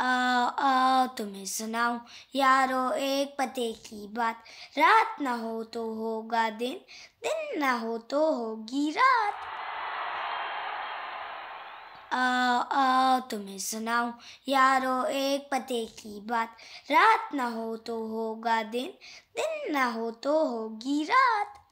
आ आओ तुम्हें सुनाऊं यारो एक पते की बात रात ना हो तो होगा दिन दिन ना हो तो होगी रात आ आ तुम्हें सुनाऊं यारो एक पते की बात रात ना हो तो होगा दिन दिन ना हो तो होगी रात